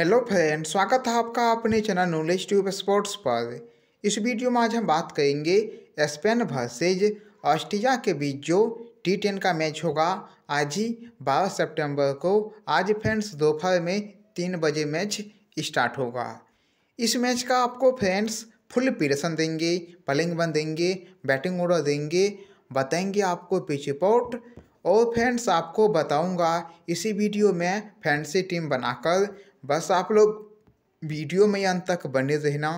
hello friend स्वागत है आपका अपने चैनल नॉलेज ट्यूब स्पोर्ट्स पर इस वीडियो में आज हम बात करेंगे स्पेन वर्सेज ऑस्ट्रिया के बीच जो टी टेन का मैच होगा आज ही बारह सितंबर को आज फ्रेंड्स दोपहर में तीन बजे मैच स्टार्ट होगा इस मैच का आपको फ्रेंड्स फुल पीरसन देंगे पलिंग बन देंगे बैटिंग ऑर्डर देंगे बताएंगे आपको पिच रिपोर्ट और फ्रेंड्स आपको बताऊंगा इसी वीडियो में फैंसी टीम बनाकर बस आप लोग वीडियो में अंत तक बने रहना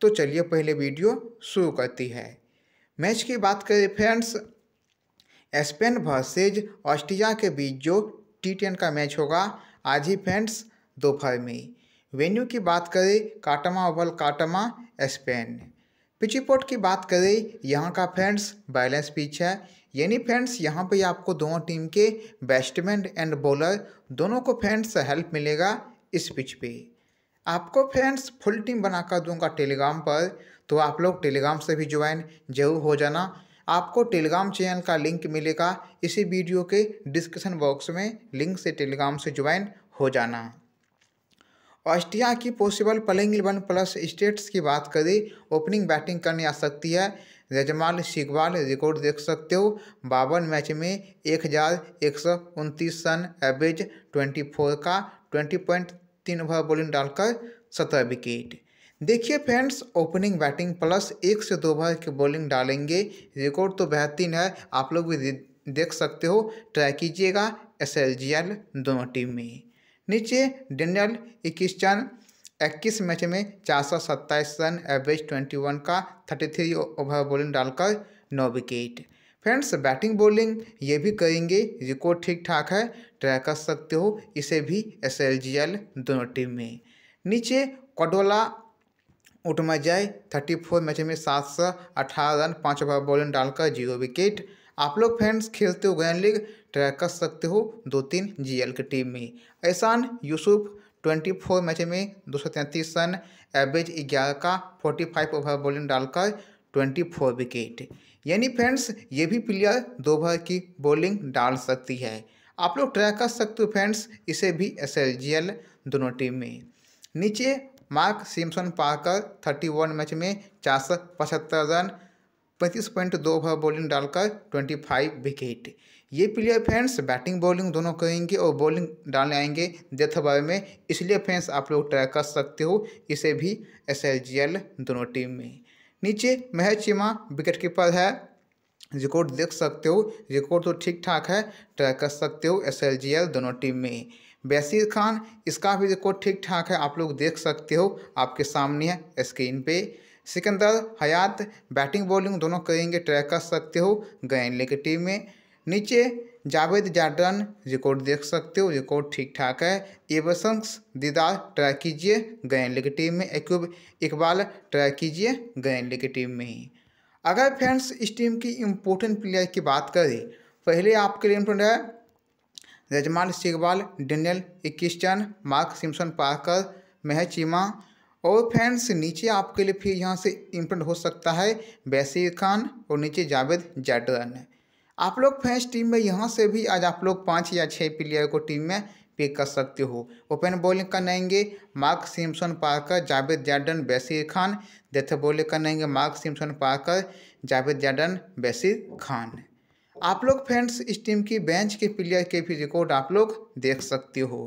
तो चलिए पहले वीडियो शुरू करती है मैच की बात करें फ्रेंड्स स्पेन वर्सेज ऑस्ट्रिया के बीच जो टी का मैच होगा आज ही फ्रेंड्स दोपहर में वेन्यू की बात करें काटमा ओवल काटमा स्पेन रिपोर्ट की बात करें यहाँ का फ्रेंड्स बैलेंस पिच है यानी फ्रेंड्स यहाँ पे आपको दोनों टीम के बैट्समैन एंड बॉलर दोनों को फ्रेंड्स हेल्प मिलेगा इस पिच पे आपको फ्रेंड्स फुल टीम बनाकर दूंगा टेलीग्राम पर तो आप लोग टेलीग्राम से भी ज्वाइन जरूर हो जाना आपको टेलीग्राम चैनल का लिंक मिलेगा इसी वीडियो के डिस्क्रिप्शन बॉक्स में लिंक से टेलीग्राम से ज्वाइन हो जाना ऑस्ट्रिया की possible playing eleven plus stats की बात करें ओपनिंग बैटिंग करने आ सकती है रजमाल शिकवाल रिकॉर्ड देख सकते हो बावन मैच में एक हज़ार एक सौ उनतीस रन एवरेज ट्वेंटी फोर का ट्वेंटी पॉइंट तीन ओवर बॉलिंग डालकर सत्रह विकेट देखिए फ्रेंड्स ओपनिंग बैटिंग प्लस एक से दो ओवर की बॉलिंग डालेंगे रिकॉर्ड तो बेहतरीन है आप लोग भी देख सकते हो ट्राई कीजिएगा एस दोनों टीम में नीचे डेनियल इक्कीसन इक्कीस मैच में चार सौ सत्ताईस रन एवरेज ट्वेंटी वन का थर्टी थ्री ओवर बॉलिंग डालकर नौ विकेट फ्रेंड्स बैटिंग बॉलिंग ये भी करेंगे रिकॉर्ड ठीक ठाक है ट्राई कर सकते हो इसे भी एस एल जी एल दोनों टीम में नीचे में जाए थर्टी फोर मैच में सात सौ अठारह रन पाँच ओवर बॉलिंग डालकर जीरो विकेट आप लोग फ्रेंड्स खेलते हो ग्रैंड लीग ट्राई कर सकते हो दो तीन जीएल की टीम में Ehsan Yusuf twenty four match में दो सौ तैंतीस रन एवरेज ग्यारह का फोर्टी फाइव ओवर बॉलिंग डालकर ट्वेंटी फोर विकेट यानी फ्रेंड्स ये भी प्लेयर दो भर की बॉलिंग डाल सकती है आप लोग ट्राई कर सकते हो फ्रेंड्स इसे भी एस दोनों टीम में नीचे मार्क सिम्सन पाकर थर्टी वन मैच में चार सौ पचहत्तर रन पैंतीस पॉइंट दो ओवर बॉलिंग डालकर ट्वेंटी फाइव विकेट ये प्लेयर फ्रेंड्स बैटिंग बॉलिंग दोनों करेंगे और बॉलिंग डालने आएंगे डेथ ओवर में इसलिए फ्रेंड्स आप लोग ट्राई कर सकते हो इसे भी एस दोनों टीम में नीचे महज चीमा विकेट कीपर है रिकॉर्ड देख सकते हो रिकॉर्ड तो ठीक ठाक है ट्राई कर सकते हो एस एल जी एल दोनों टीम में बैसीर खान इसका भी रिकॉर्ड ठीक ठाक है आप लोग देख सकते हो आपके सामने है स्क्रीन पे सिकंदर हयात बैटिंग बॉलिंग दोनों करेंगे ट्राई कर सकते हो गैनले की टीम में नीचे जावेद जार्डन रिकॉर्ड देख सकते हो रिकॉर्ड ठीक ठाक है एवसंस दीदार ट्राई कीजिए गए लिग टीम में एक्यूब इकबाल ट्राई कीजिए गए लिग टीम में ही अगर फ्रेंड्स इस टीम की इम्पोर्टेंट प्लेयर की बात करें पहले आपके लिए इम्पोर्टेंट है रजमान सिकबाल डेनियल इक्स्टन मार्क सिम्सन पार्कर मह चीमा और फ्रेंड्स नीचे आपके लिए फिर यहाँ से इम्पोर्टेंट हो सकता है बैसीर खान और नीचे जावेद जैडरन है आप लोग फैंस टीम में यहाँ से भी आज आप लोग पाँच या छः प्लेयर को टीम में पिक कर सकते हो ओपन बॉलिंग करनाएंगे Mark Simpson Parker Javed Jordan Basir Khan death bowling करनाएंगे Mark Simpson Parker Javed Jordan Basir Khan आप लोग फ्रेंड्स इस टीम की बेंच के प्लेयर के भी रिकॉर्ड आप लोग देख सकते हो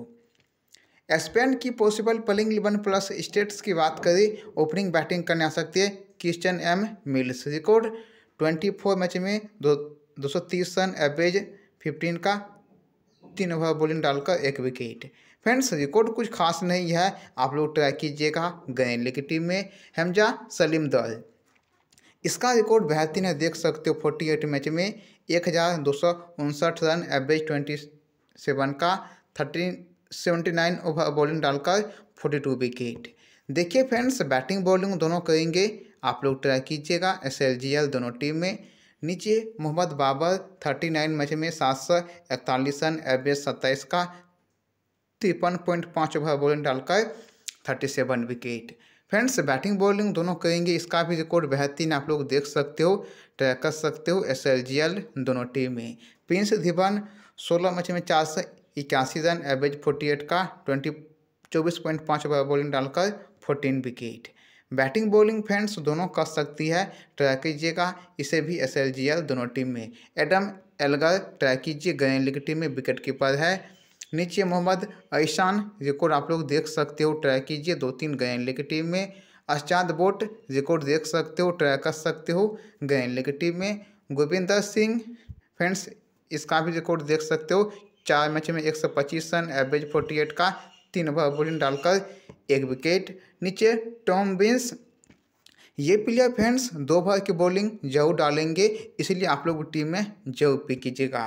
स्पेन की possible playing eleven plus stats की बात करें ओपनिंग बैटिंग करने आ सकती है Kristen M Mills record twenty four match में दो 230 रन एवरेज 15 का तीन ओवर बॉलिंग डालकर एक विकेट फ्रेंड्स रिकॉर्ड कुछ खास नहीं है आप लोग ट्राई कीजिएगा गए की टीम में हमजा सलीम दल इसका रिकॉर्ड बेहतरीन है देख सकते हो फोर्टी एट मैच में एक हज़ार दो सौ उनसठ रन एवरेज ट्वेंटी सेवन का thirteen seventy nine over bowling डालकर फोर्टी टू विकेट देखिए फ्रेंड्स बैटिंग बॉलिंग दोनों करेंगे आप लोग ट्राई कीजिएगा एस एल जी एल दोनों टीम में नीचे Mohammad Babar thirty nine match में सात सौ इकतालीस रन एवरेज सत्ताईस का तिरपन पॉइंट पाँच ओवर बॉलिंग डालकर thirty seven wicket friends batting bowling दोनों करेंगे इसका भी रिकॉर्ड बेहतरीन आप लोग देख सकते हो ट्रैक कर सकते हो एस एल जी एल दोनों टीम में प्रिंस धीवन सोलह मैच में चार सौ इक्यासी रन एवरेज फोर्टी एट का ट्वेंटी चौबीस पॉइंट पाँच ओवर बॉलिंग डालकर fourteen wicket batting bowling fans दोनों कर सकती है ट्राई कीजिएगा इसे भी एस दोनों टीम में एडम एलगर ट्राई कीजिए गए लीग टीम में विकेट कीपर है नीचे मोहम्मद ऐशान रिकॉर्ड आप लोग देख सकते हो ट्राई कीजिए दो तीन गए लीग टीम में अश्चाद बोट रिकॉर्ड देख सकते हो ट्राई कर सकते हो गए लीग टीम में गोविंदर सिंह फ्रेंड्स इसका भी रिकॉर्ड देख सकते हो चार मैच में एक सौ पच्चीस रन एवरेज फोर्टी एट का तीन ओवर बॉलिंग डालकर एक विकेट नीचे टॉम बिन्स ये प्लेयर फ्रेंड्स दो ओवर की बॉलिंग जरूर डालेंगे इसलिए आप लोग टीम में जरूर पिक कीजिएगा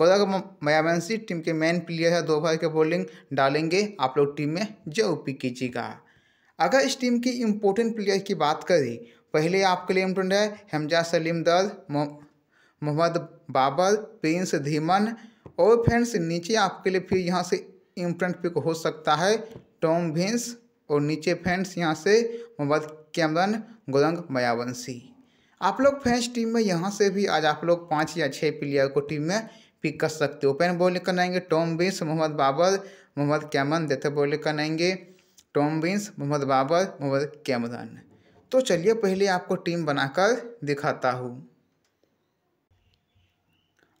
गौरव मयावंशी टीम के मेन प्लेयर है दो ओवर की बॉलिंग डालेंगे आप लोग टीम में जरूर पिक कीजिएगा अगर इस टीम की इम्पोर्टेंट प्लेयर की बात करें पहले आपके लिए इम्पोर्टेंट है हमजा सलीम दर मोहम्मद बाबर प्रिंस धीमन और फ्रेंड्स नीचे आपके लिए फिर यहाँ से इम्फ्रंट पिक हो सकता है टॉम भिन्स और नीचे फैंस यहाँ से मोहम्मद कैमरन गोरंग मायावंशी आप लोग फैंस टीम में यहाँ से भी आज आप लोग पाँच या छः प्लेयर को टीम में पिक कर सकते हो ओपन बॉलिंग आएंगे Tom Binns Mohammad Babar Mohammad Cameron death bowling आएंगे Tom Binns Mohammad Babar Mohammad Cameron तो चलिए पहले आपको टीम बनाकर दिखाता हूँ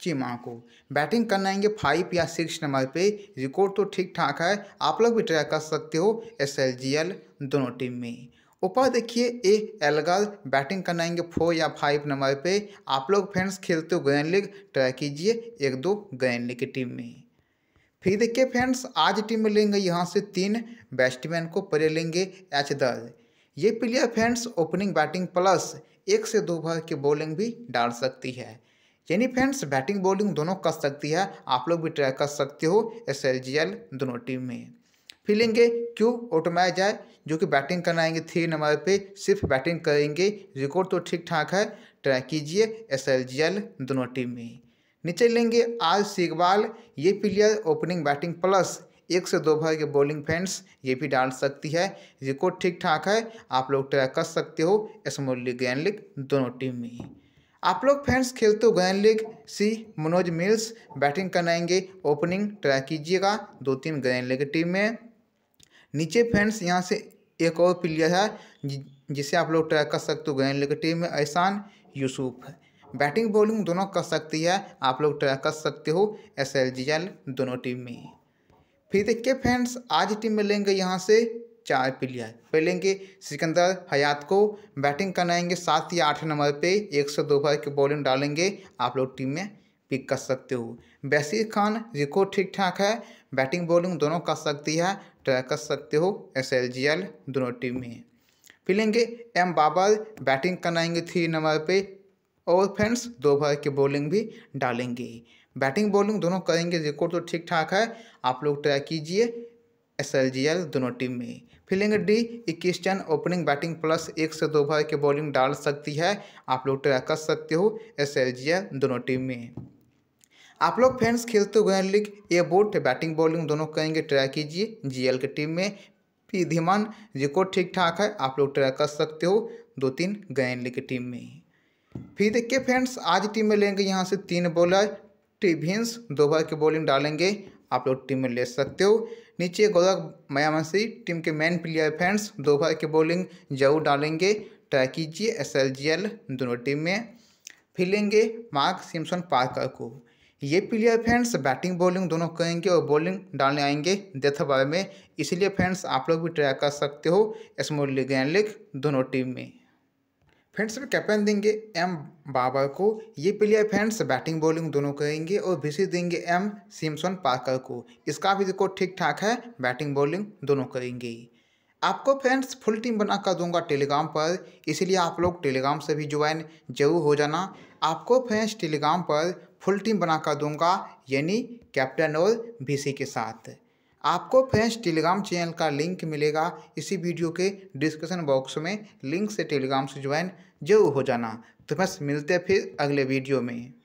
चीमा को बैटिंग करना आएंगे फाइव या सिक्स नंबर पे रिकॉर्ड तो ठीक ठाक है आप लोग भी ट्राई कर सकते हो एस एल जी एल दोनों टीम में ऊपर देखिए ए एलगर बैटिंग करना आएंगे फोर या फाइव नंबर पे आप लोग फ्रेंड्स खेलते हो ग्रैंड लीग ट्राई कीजिए एक दो ग्रैंड लीग की टीम में फिर देखिए फ्रेंड्स आज टीम में लेंगे यहाँ से तीन बैट्समैन को परे लेंगे एच दर्ज ये player friends opening batting plus एक से दो भर की बॉलिंग भी डाल सकती है यानी फ्रेंड्स बैटिंग बॉलिंग दोनों कर सकती है आप लोग भी ट्राई कर सकते हो एस दोनों टीम में फिर लेंगे ऑटोमैच जाए जो कि बैटिंग करना आएंगे थ्री नंबर पे सिर्फ बैटिंग करेंगे रिकॉर्ड तो ठीक ठाक है ट्राई कीजिए एस दोनों टीम में नीचे लेंगे आर सिकबाल ये प्लेयर ओपनिंग बैटिंग प्लस एक से दो भर के बॉलिंग फैंस ये भी डाल सकती है रिकॉर्ड ठीक ठाक है आप लोग ट्राई कर सकते हो एस लीग ग्रैंड लीग दोनों टीम में आप लोग फैंस खेल तो गए league C Manoj Mills batting करनाएंगे ओपनिंग ट्राई कीजिएगा दो तीन गए लीग टीम में नीचे फैंस यहाँ से एक और प्लेयर है जिसे आप लोग ट्राई कर सकते हो गए लीग टीम में एहसान यूसुफ है बैटिंग बॉलिंग दोनों कर सकती है आप लोग ट्राई कर सकते हो एस दोनों टीम में फिर देखिए फ्रेंड्स आज टीम में लेंगे यहाँ से चार प्लेयर पहले इनके सिकंदर हयात को बैटिंग कराएंगे सात या आठ नंबर पे एक सौ दो ओवर की बॉलिंग डालेंगे आप लोग टीम में पिक कर सकते हो बैसी खान रिकॉर्ड ठीक ठाक है बैटिंग बॉलिंग दोनों कर सकती है ट्राई कर सकते हो एस एल जी एल दोनों टीम में फिर लेंगे एम बाबर बैटिंग कराएंगे थ्री नंबर पे और फ्रेंड्स दो भर की बॉलिंग भी डालेंगे बैटिंग बॉलिंग दोनों करेंगे रिकॉर्ड तो ठीक ठाक है आप लोग ट्राई कीजिए एस एल जी एल दोनों टीम में फीलिंग डी इक्कीस टन ओपनिंग बैटिंग प्लस एक से दो भाई के बॉलिंग डाल सकती है आप लोग ट्राई तो कर सकते हो एस दोनों टीम में आप लोग फैंस खेलते हुए लीग ए बोट बैटिंग बॉलिंग दोनों कहेंगे ट्राई कीजिए जीएल की टीम में पी धीमान रिकॉर्ड ठीक ठाक है आप लोग ट्राई कर सकते हो दो तीन गैन लीग टीम में फिर देखिए फ्रेंड्स आज टीम में लेंगे यहाँ से तीन बॉलर टिभिन्स दो भाई की बॉलिंग डालेंगे आप लोग टीम में ले सकते हो नीचे गौरव मयामसी टीम के मेन प्लेयर फैंस दोपहर की बॉलिंग जरूर डालेंगे ट्राई कीजिए एस दोनों टीम में फिलेंगे मार्क सिम्सन पार्कर को ये प्लेयर फ्रेंड्स बैटिंग बॉलिंग दोनों करेंगे और बॉलिंग डालने आएंगे डेथ बार में इसलिए फ्रेंड्स आप लोग भी ट्राई कर सकते हो स्मोल लिग एंड लिग दोनों टीम में फ्रेंड्स में कैप्टन देंगे एम बाबर को ये प्लेयर फ्रेंड्स बैटिंग बॉलिंग दोनों करेंगे और विसी देंगे एम सिमसन पार्कर को इसका भी रिकॉर्ड ठीक ठाक है बैटिंग बॉलिंग दोनों करेंगे आपको फ्रेंड्स फुल टीम बना कर दूंगा टेलीग्राम पर इसलिए आप लोग टेलीग्राम से भी ज्वाइन जरूर हो जाना आपको फ्रेंड्स टेलीग्राम पर फुल टीम बना कर दूंगा यानी कैप्टन और बीसी के साथ आपको फ्रेंड्स टेलीग्राम चैनल का लिंक मिलेगा इसी वीडियो के डिस्क्रिप्शन बॉक्स में लिंक से टेलीग्राम से ज्वाइन जरूर हो जाना तो बस मिलते हैं फिर अगले वीडियो में